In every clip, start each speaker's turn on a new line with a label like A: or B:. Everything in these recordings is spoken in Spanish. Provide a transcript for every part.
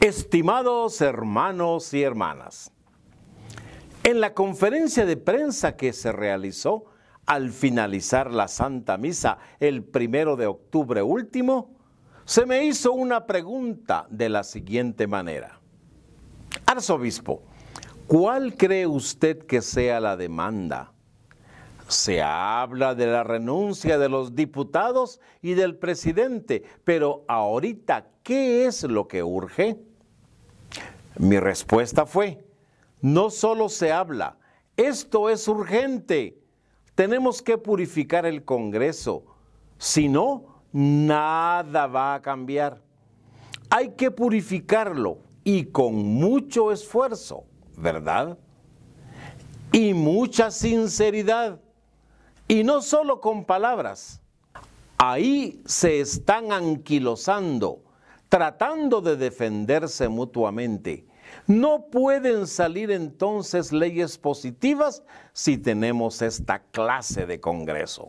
A: Estimados hermanos y hermanas, en la conferencia de prensa que se realizó al finalizar la Santa Misa el primero de octubre último, se me hizo una pregunta de la siguiente manera. Arzobispo, ¿cuál cree usted que sea la demanda? Se habla de la renuncia de los diputados y del presidente, pero ahorita, ¿qué es lo que urge? Mi respuesta fue, no solo se habla, esto es urgente. Tenemos que purificar el Congreso. Si no, nada va a cambiar. Hay que purificarlo y con mucho esfuerzo, ¿verdad? Y mucha sinceridad. Y no solo con palabras. Ahí se están anquilosando tratando de defenderse mutuamente. No pueden salir entonces leyes positivas si tenemos esta clase de Congreso.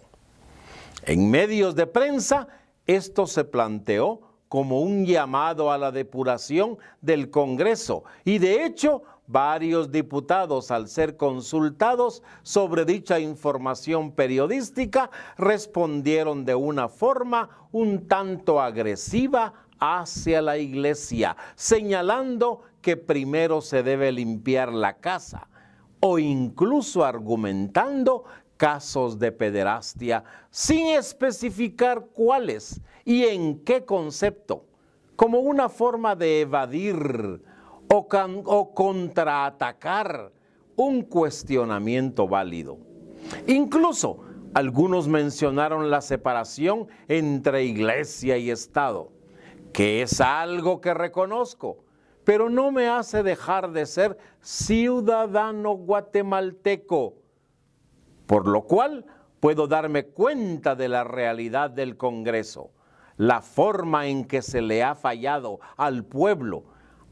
A: En medios de prensa, esto se planteó como un llamado a la depuración del Congreso y de hecho varios diputados al ser consultados sobre dicha información periodística respondieron de una forma un tanto agresiva hacia la iglesia, señalando que primero se debe limpiar la casa o incluso argumentando casos de pederastia sin especificar cuáles y en qué concepto, como una forma de evadir o, contraatacar un cuestionamiento válido. Incluso algunos mencionaron la separación entre iglesia y Estado que es algo que reconozco, pero no me hace dejar de ser ciudadano guatemalteco, por lo cual puedo darme cuenta de la realidad del Congreso, la forma en que se le ha fallado al pueblo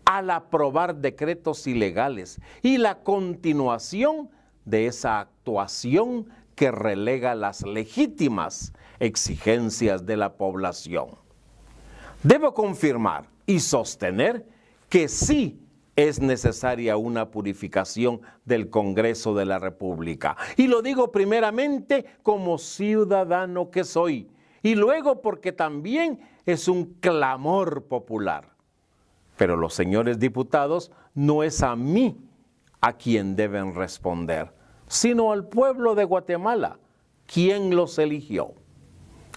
A: al aprobar decretos ilegales y la continuación de esa actuación que relega las legítimas exigencias de la población. Debo confirmar y sostener que sí es necesaria una purificación del Congreso de la República. Y lo digo primeramente como ciudadano que soy y luego porque también es un clamor popular. Pero los señores diputados no es a mí a quien deben responder, sino al pueblo de Guatemala, quien los eligió.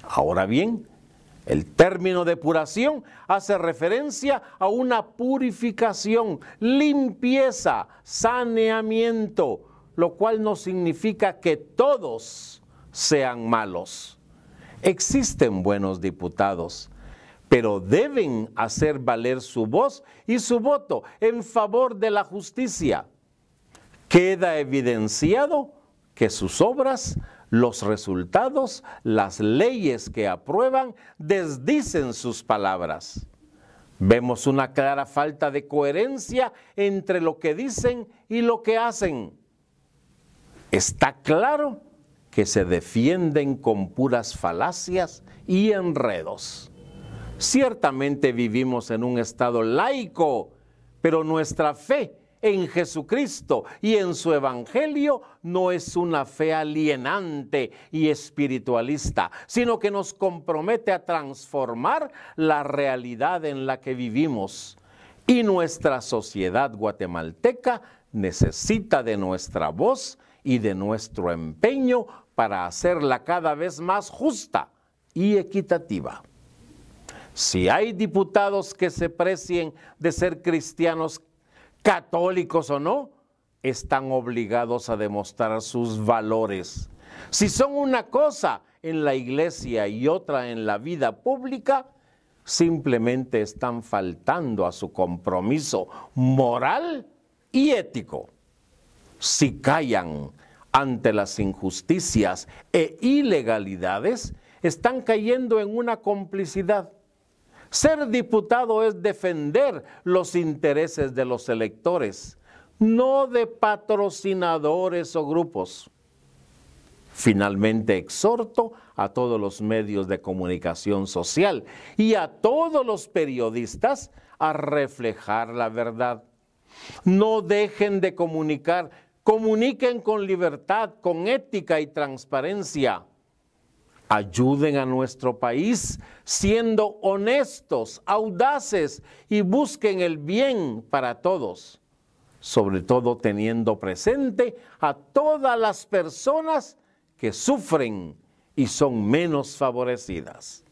A: Ahora bien, el término depuración hace referencia a una purificación, limpieza, saneamiento, lo cual no significa que todos sean malos. Existen buenos diputados, pero deben hacer valer su voz y su voto en favor de la justicia. Queda evidenciado que sus obras los resultados, las leyes que aprueban, desdicen sus palabras. Vemos una clara falta de coherencia entre lo que dicen y lo que hacen. Está claro que se defienden con puras falacias y enredos. Ciertamente vivimos en un estado laico, pero nuestra fe en Jesucristo y en su Evangelio no es una fe alienante y espiritualista, sino que nos compromete a transformar la realidad en la que vivimos. Y nuestra sociedad guatemalteca necesita de nuestra voz y de nuestro empeño para hacerla cada vez más justa y equitativa. Si hay diputados que se precien de ser cristianos católicos o no, están obligados a demostrar sus valores. Si son una cosa en la iglesia y otra en la vida pública, simplemente están faltando a su compromiso moral y ético. Si callan ante las injusticias e ilegalidades, están cayendo en una complicidad ser diputado es defender los intereses de los electores, no de patrocinadores o grupos. Finalmente exhorto a todos los medios de comunicación social y a todos los periodistas a reflejar la verdad. No dejen de comunicar, comuniquen con libertad, con ética y transparencia. Ayuden a nuestro país siendo honestos, audaces y busquen el bien para todos, sobre todo teniendo presente a todas las personas que sufren y son menos favorecidas.